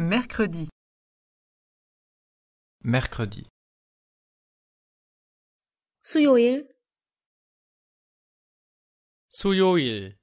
Mercredi. Mercredi. 수요일. 수요일.